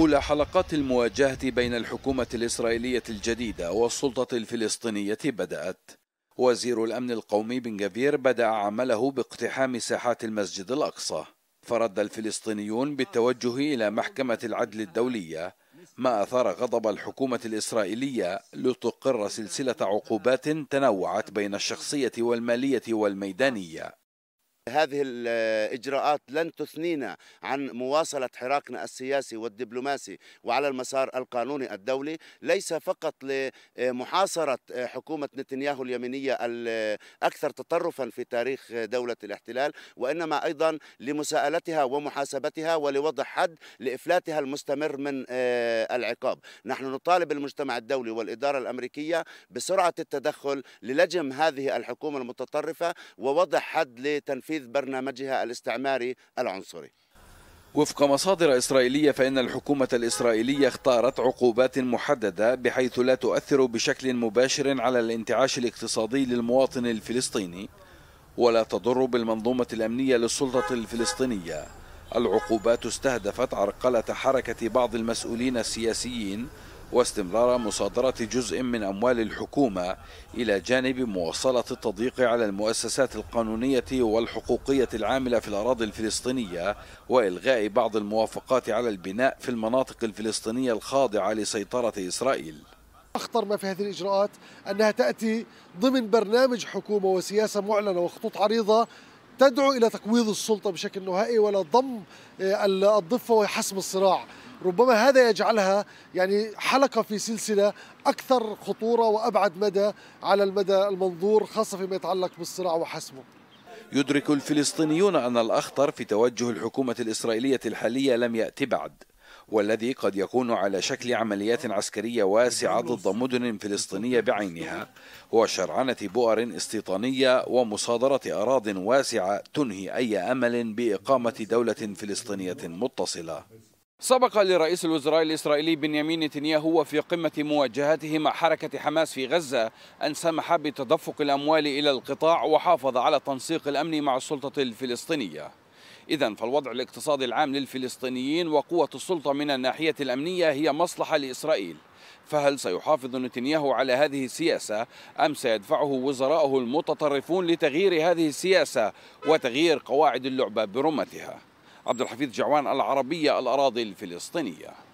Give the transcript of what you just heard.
أولى حلقات المواجهة بين الحكومة الإسرائيلية الجديدة والسلطة الفلسطينية بدأت وزير الأمن القومي بن جفير بدأ عمله باقتحام ساحات المسجد الأقصى فرد الفلسطينيون بالتوجه إلى محكمة العدل الدولية ما أثار غضب الحكومة الإسرائيلية لتقر سلسلة عقوبات تنوعت بين الشخصية والمالية والميدانية هذه الإجراءات لن تثنينا عن مواصلة حراكنا السياسي والدبلوماسي وعلى المسار القانوني الدولي ليس فقط لمحاصرة حكومة نتنياهو اليمينية الأكثر تطرفا في تاريخ دولة الاحتلال وإنما أيضا لمساءلتها ومحاسبتها ولوضع حد لإفلاتها المستمر من العقاب نحن نطالب المجتمع الدولي والإدارة الأمريكية بسرعة التدخل للجم هذه الحكومة المتطرفة ووضع حد لتنفيذ تنفيذ برنامجها الاستعماري العنصري وفق مصادر إسرائيلية فإن الحكومة الإسرائيلية اختارت عقوبات محددة بحيث لا تؤثر بشكل مباشر على الانتعاش الاقتصادي للمواطن الفلسطيني ولا تضر بالمنظومة الأمنية للسلطة الفلسطينية العقوبات استهدفت عرقلة حركة بعض المسؤولين السياسيين واستمرار مصادرة جزء من أموال الحكومة إلى جانب مواصلة التضييق على المؤسسات القانونية والحقوقية العاملة في الأراضي الفلسطينية وإلغاء بعض الموافقات على البناء في المناطق الفلسطينية الخاضعة لسيطرة إسرائيل أخطر ما في هذه الإجراءات أنها تأتي ضمن برنامج حكومة وسياسة معلنة وخطوط عريضة تدعو إلى تقويض السلطة بشكل نهائي ولا ضم آه، الضفة وحسم الصراع ربما هذا يجعلها يعني حلقة في سلسلة أكثر خطورة وأبعد مدى على المدى المنظور خاصة فيما يتعلق بالصراع وحسمه يدرك الفلسطينيون أن الأخطر في توجه الحكومة الإسرائيلية الحالية لم يأتي بعد والذي قد يكون على شكل عمليات عسكرية واسعة ضد مدن فلسطينية بعينها هو شرعنة بؤر استيطانية ومصادرة أراض واسعة تنهي أي أمل بإقامة دولة فلسطينية متصلة سبق لرئيس الوزراء الإسرائيلي بنيامين نتنياهو في قمة مواجهته مع حركة حماس في غزة أن سمح بتدفق الأموال إلى القطاع وحافظ على التنسيق الأمني مع السلطة الفلسطينية إذا فالوضع الاقتصادي العام للفلسطينيين وقوة السلطة من الناحية الأمنية هي مصلحة لإسرائيل فهل سيحافظ نتنياهو على هذه السياسة أم سيدفعه وزراءه المتطرفون لتغيير هذه السياسة وتغيير قواعد اللعبة برمتها؟ عبد الحفيظ جعوان العربية الأراضي الفلسطينية